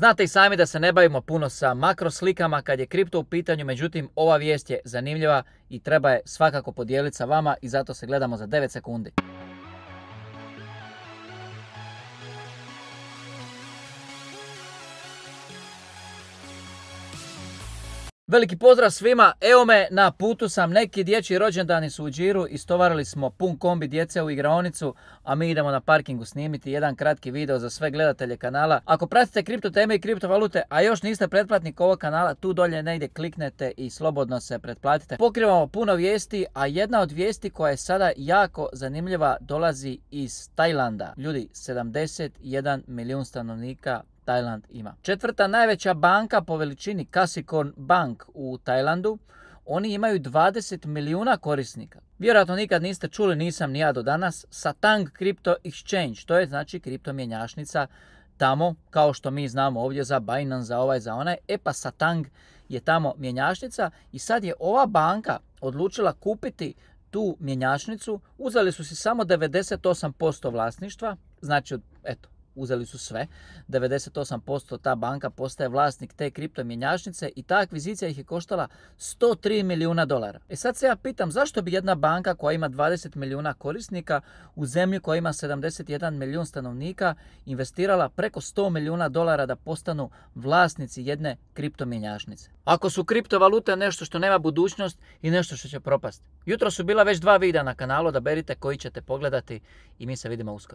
Znate i sami da se ne bavimo puno sa slikama kad je kripto u pitanju, međutim ova vijest je zanimljiva i treba je svakako podijeliti sa vama i zato se gledamo za 9 sekundi. Veliki pozdrav svima, evo me, na putu sam, neki dječji rođendani su u džiru, istovarili smo pun kombi djece u igraonicu, a mi idemo na parkingu snimiti jedan kratki video za sve gledatelje kanala. Ako pratite kripto teme i kriptovalute, a još niste pretplatnik ovog kanala, tu dolje negdje kliknete i slobodno se pretplatite. Pokrivamo puno vijesti, a jedna od vijesti koja je sada jako zanimljiva dolazi iz Tajlanda. Ljudi, 71 milijun stanovnika Tajland ima. Četvrta najveća banka po veličini Kasikon Bank u Tajlandu oni imaju 20 milijuna korisnika. Vjerojatno nikad niste čuli, nisam ni ja do danas, Satang Crypto Exchange, to je znači kriptomjenjašnica tamo, kao što mi znamo ovdje za Binance, za ovaj, za onaj, e pa Satang je tamo mjenjašnica i sad je ova banka odlučila kupiti tu mjenjačnicu, uzeli su si samo 98% vlasništva, znači eto, uzeli su sve, 98% ta banka postaje vlasnik te kriptomjenjašnice i ta akvizicija ih je koštala 103 milijuna dolara. E sad se ja pitam zašto bi jedna banka koja ima 20 milijuna korisnika u zemlji koja ima 71 milijun stanovnika investirala preko 100 milijuna dolara da postanu vlasnici jedne kriptomjenjašnice? Ako su kriptovalute nešto što nema budućnost i nešto što će propasti. Jutro su bila već dva videa na kanalu, da berite koji ćete pogledati i mi se vidimo uskoro.